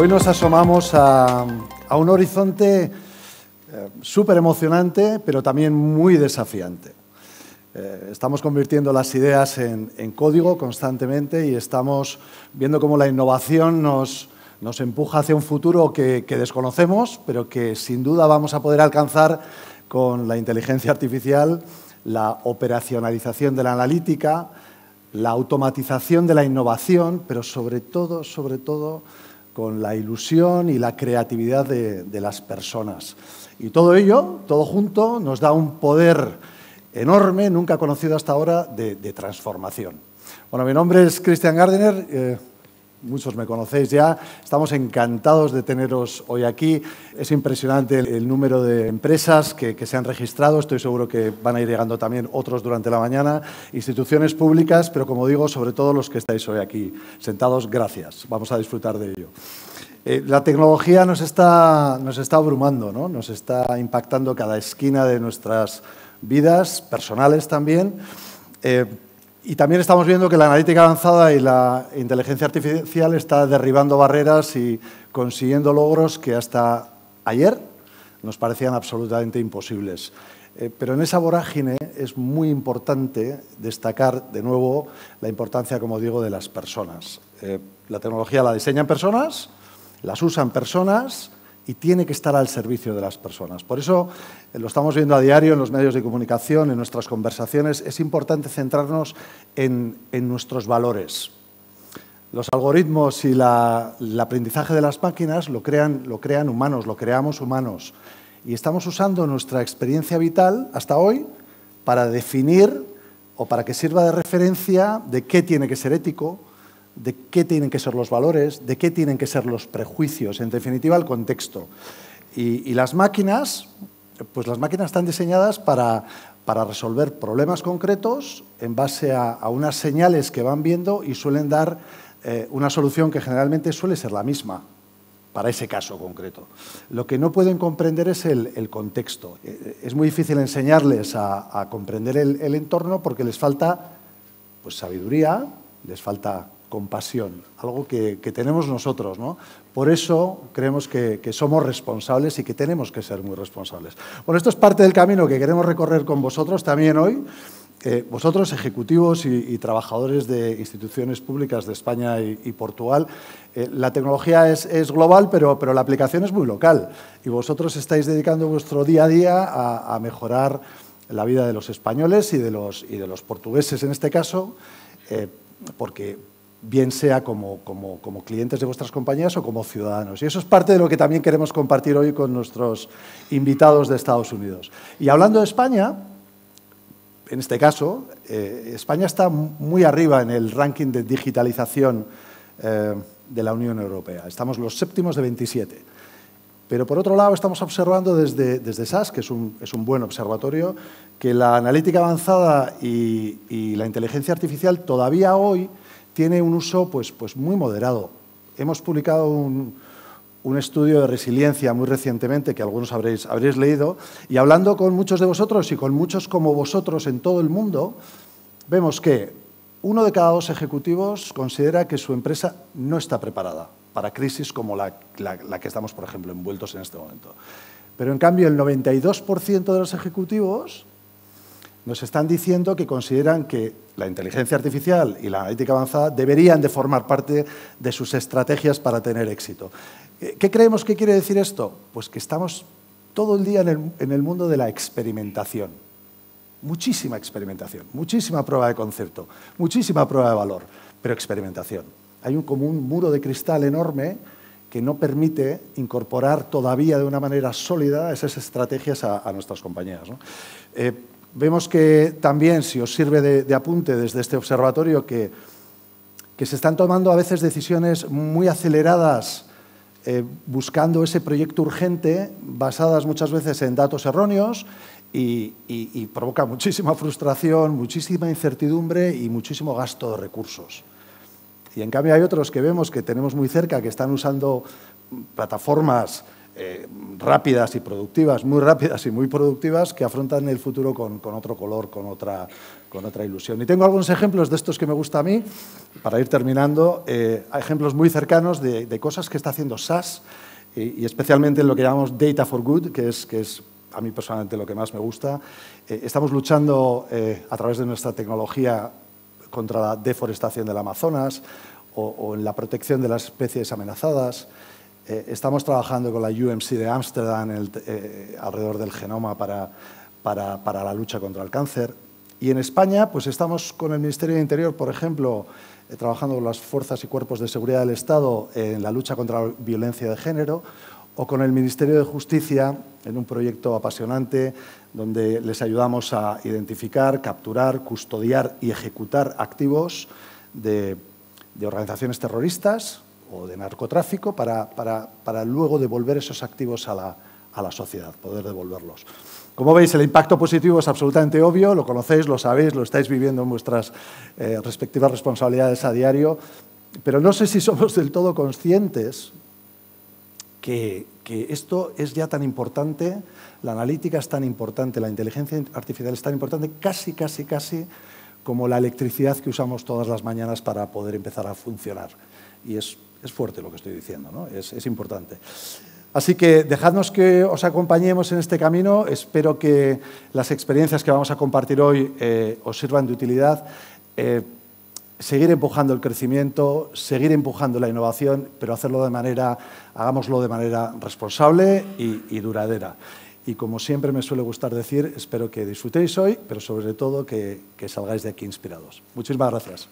Hoy nos asomamos a, un horizonte eh, súper emocionante, pero también muy desafiante. Eh, estamos convirtiendo las ideas en, código constantemente y estamos viendo cómo la innovación nos, empuja hacia un futuro que desconocemos, pero que sin duda vamos a poder alcanzar con la inteligencia artificial, la operacionalización de la analítica, la automatización de la innovación, pero sobre todo, sobre todo, con la ilusión y la creatividad de, las personas. Y todo ello, todo junto, nos da un poder enorme, nunca conocido hasta ahora, de, transformación. Bueno, mi nombre es Christian Gardiner. Eh, muchos me conocéis ya, estamos encantados de teneros hoy aquí. Es impresionante el, número de empresas que, se han registrado, estoy seguro que van a ir llegando también otros durante la mañana, instituciones públicas, pero como digo, sobre todo los que estáis hoy aquí sentados, gracias, vamos a disfrutar de ello. Eh, la tecnología nos está, nos está abrumando, ¿no? nos está impactando cada esquina de nuestras vidas, personales también. Eh, y también estamos viendo que la analítica avanzada y la inteligencia artificial está derribando barreras y consiguiendo logros que hasta ayer nos parecían absolutamente imposibles. Eh, pero en esa vorágine es muy importante destacar de nuevo la importancia, como digo, de las personas. Eh, la tecnología la diseñan personas, las usan personas, y tiene que estar al servicio de las personas. Por eso eh, lo estamos viendo a diario en los medios de comunicación, en nuestras conversaciones, es importante centrarnos en, nuestros valores. Los algoritmos y el aprendizaje de las máquinas lo crean, lo crean humanos, lo creamos humanos. Y estamos usando nuestra experiencia vital hasta hoy para definir o para que sirva de referencia de qué tiene que ser ético, de qué tienen que ser los valores, de qué tienen que ser los prejuicios, en definitiva el contexto. Y, las máquinas, pues las máquinas están diseñadas para, resolver problemas concretos en base a, unas señales que van viendo y suelen dar eh, una solución que generalmente suele ser la misma para ese caso concreto. Lo que no pueden comprender es el, contexto. Eh, eh, es muy difícil enseñarles a, comprender el, el entorno porque les falta pues, sabiduría, les falta compasión, algo que, que tenemos nosotros. ¿no? Por eso creemos que, que, somos responsables y que tenemos que ser muy responsables. Bueno, esto es parte del camino que queremos recorrer con vosotros también hoy. Eh, vosotros, ejecutivos y, trabajadores de instituciones públicas de España y, Portugal, eh, la tecnología es, es global, pero, pero, la aplicación es muy local. Y vosotros estáis dedicando vuestro día a día a, mejorar la vida de los españoles y de los, y de los portugueses en este caso, eh, porque bien sea como, clientes de vuestras compañías o como ciudadanos. Y eso es parte de lo que también queremos compartir hoy con nuestros invitados de Estados Unidos. Y hablando de España, en este caso, eh, España está muy arriba en el ranking de digitalización eh, de la Unión Europea. Estamos los séptimos de 27. Pero por otro lado, estamos observando desde, desde SAS, que es un, buen observatorio, que la analítica avanzada y la inteligencia artificial todavía hoy tiene un uso pues, pues muy moderado. Hemos publicado un, estudio de resiliencia muy recientemente que algunos habréis, habréis leído y hablando con muchos de vosotros y con muchos como vosotros en todo el mundo, vemos que uno de cada dos ejecutivos considera que su empresa no está preparada para crisis como la, la que estamos, por ejemplo, envueltos en este momento. Pero en cambio, el 92% de los ejecutivos nos están diciendo que consideran que la inteligencia artificial y la analítica avanzada deberían de formar parte de sus estrategias para tener éxito. Eh, ¿Qué creemos que quiere decir esto? Pues que estamos todo el día en el, mundo de la experimentación. Muchísima experimentación, muchísima prueba de concepto, muchísima prueba de valor, pero experimentación. Hay un, como un muro de cristal enorme que no permite incorporar todavía de una manera sólida esas estrategias a, nuestras compañías. Eh, Vemos que también, si os sirve de, apunte desde este observatorio, que, se están tomando a veces decisiones muy aceleradas eh, buscando ese proyecto urgente, basadas muchas veces en datos erróneos y, provoca muchísima frustración, muchísima incertidumbre y muchísimo gasto de recursos. Y en cambio hay otros que vemos que tenemos muy cerca, que están usando plataformas eh, rápidas y productivas, muy rápidas y muy productivas, que afrontan el futuro con, otro color, con otra, con otra ilusión. Y tengo algunos ejemplos de estos que me gusta a mí, para ir terminando, eh, ejemplos muy cercanos de, cosas que está haciendo SAS, y, especialmente en lo que llamamos Data for Good, que es, que es a mí personalmente lo que más me gusta. Eh, estamos luchando eh, a través de nuestra tecnología contra la deforestación del Amazonas o, o en la protección de las especies amenazadas. Eh, estamos trabajando con la UMC de Ámsterdam eh, alrededor del genoma para, la lucha contra el cáncer. Y en España, pues estamos con el Ministerio de Interior, por ejemplo, eh, trabajando con las fuerzas y cuerpos de seguridad del Estado en la lucha contra la violencia de género, o con el Ministerio de Justicia en un proyecto apasionante donde les ayudamos a identificar, capturar, custodiar y ejecutar activos de organizaciones terroristas o de narcotráfico para, para, luego devolver esos activos a la, sociedad, poder devolverlos. Como veis, el impacto positivo es absolutamente obvio, lo conocéis, lo sabéis, lo estáis viviendo en vuestras eh, respectivas responsabilidades a diario, pero no sé si somos del todo conscientes que, que, esto es ya tan importante, la analítica es tan importante, la inteligencia artificial es tan importante, casi, casi, casi como la electricidad que usamos todas las mañanas para poder empezar a funcionar. Y es es fuerte lo que estoy diciendo, ¿no? es, importante. Así que dejadnos que os acompañemos en este camino. Espero que las experiencias que vamos a compartir hoy eh, os sirvan de utilidad. Eh, seguir empujando el crecimiento, seguir empujando la innovación, pero hacerlo de manera, hagámoslo de manera responsable y, duradera. Y como siempre me suele gustar decir, espero que disfrutéis hoy, pero sobre todo que, salgáis de aquí inspirados. Muchísimas gracias.